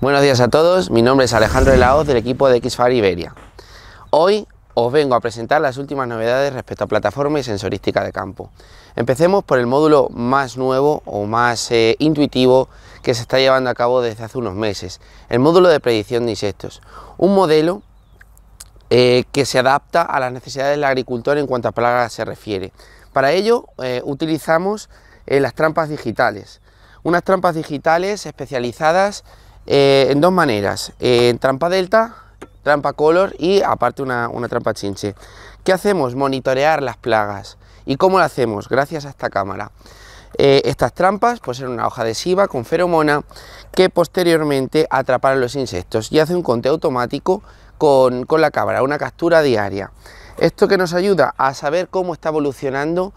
Buenos días a todos, mi nombre es Alejandro Laos del equipo de Xfar Iberia. Hoy os vengo a presentar las últimas novedades respecto a plataforma y sensorística de campo. Empecemos por el módulo más nuevo o más eh, intuitivo que se está llevando a cabo desde hace unos meses, el módulo de predicción de insectos. Un modelo eh, que se adapta a las necesidades del agricultor en cuanto a plagas se refiere. Para ello eh, utilizamos las trampas digitales, unas trampas digitales especializadas eh, en dos maneras, en eh, trampa delta, trampa color y aparte una, trampa chinche. ¿Qué hacemos? Monitorear las plagas. ¿Y cómo lo hacemos? Gracias a esta cámara. Eh, estas trampas pues una hoja adhesiva con feromona que posteriormente a los insectos y hace un conteo automático con la cámara, una captura diaria. Esto que nos ayuda a saber cómo está evolucionando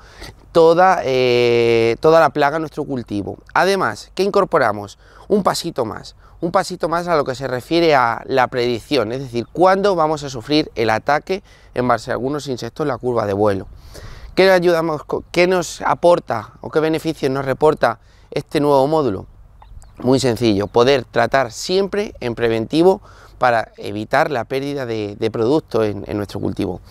toda, eh, toda la plaga en nuestro cultivo. Además, ¿qué incorporamos? Un pasito más, un pasito más a lo que se refiere a la predicción, es decir, cuándo vamos a sufrir el ataque en base a algunos insectos en la curva de vuelo. ¿Qué, ¿Qué nos aporta o qué beneficios nos reporta este nuevo módulo? Muy sencillo, poder tratar siempre en preventivo para evitar la pérdida de, producto en, nuestro cultivo.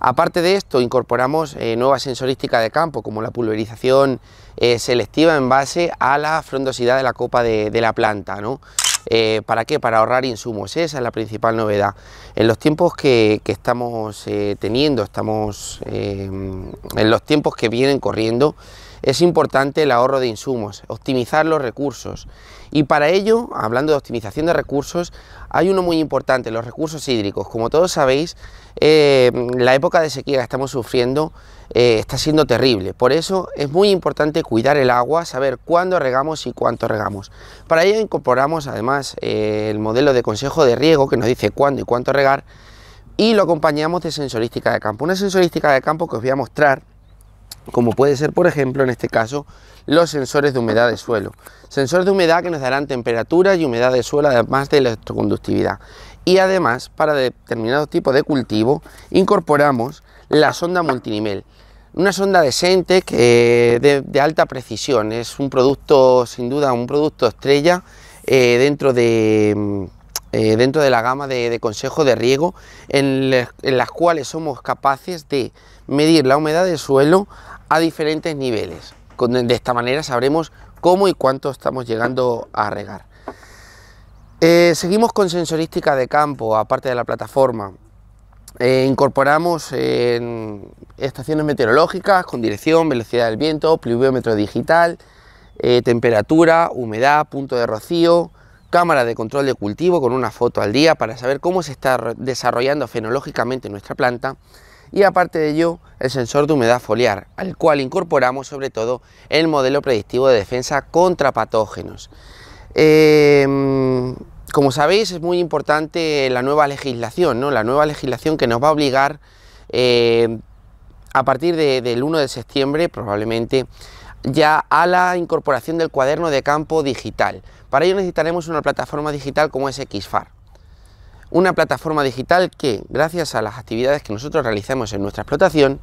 Aparte de esto, incorporamos eh, nueva nuevas sensorísticas de campo, como la pulverización eh, selectiva en base a la frondosidad de la copa de, la planta. ¿no? Eh, ¿Para qué? Para ahorrar insumos, esa es la principal novedad. En los tiempos que, que estamos teniendo, estamos en los tiempos que vienen corriendo, es importante el ahorro de insumos, optimizar los recursos. Y para ello, hablando de optimización de recursos, hay uno muy importante, los recursos hídricos. Como todos sabéis, eh, la época de sequía que estamos sufriendo eh, está siendo terrible. Por eso es muy importante cuidar el agua, saber cuándo regamos y cuánto regamos. Para ello incorporamos además eh, el modelo de consejo de riego que nos dice cuándo y cuánto regar y lo acompañamos de sensorística de campo. Una sensorística de campo que os voy a mostrar como puede ser por ejemplo en este caso los sensores de humedad de suelo. Sensores de humedad que nos darán temperatura y humedad de suelo además de electroconductividad. Y además para determinado tipo de cultivo incorporamos la sonda multinivel. Una sonda decente que eh, de, alta precisión, es un producto sin duda, un producto estrella eh, dentro de mm, eh, dentro de la gama de, consejos de riego en, en, las cuales somos capaces de medir la humedad del suelo a diferentes niveles. De esta manera sabremos cómo y cuánto estamos llegando a regar. Eh, seguimos con sensorística de campo, aparte de la plataforma. Eh, incorporamos eh, estaciones meteorológicas con dirección, velocidad del viento, pluviómetro digital, temperatura, humedad, punto de rocío, cámara de control de cultivo con una foto al día para saber cómo se está desarrollando fenológicamente nuestra planta y aparte de ello el sensor de humedad foliar, al cual incorporamos sobre todo el modelo predictivo de defensa contra patógenos. Em, como sabéis es muy importante la nueva legislación, ¿no? la nueva legislación que nos va a obligar em, a partir del 1 de septiembre probablemente ya a la incorporación del cuaderno de campo digital. Para ello necesitaremos una plataforma digital como es XFAR una plataforma digital que, gracias a las actividades que nosotros realizamos en nuestra explotación,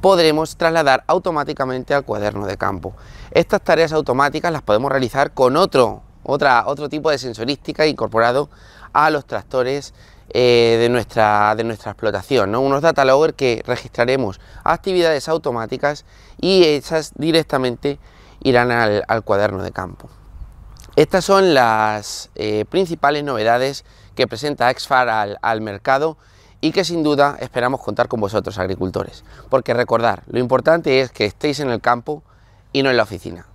podremos trasladar automáticamente al cuaderno de campo. Estas tareas automáticas las podemos realizar con otro, otra, otro tipo de sensorística incorporado a los tractores eh, de, nuestra, de nuestra explotación, unos data logger que registraremos actividades automáticas y esas directamente irán al, cuaderno de campo. Estas son las eh, principales novedades que presenta XFAR al, al mercado y que sin duda esperamos contar con vosotros agricultores. Porque recordar, lo importante es que estéis en el campo y no en la oficina.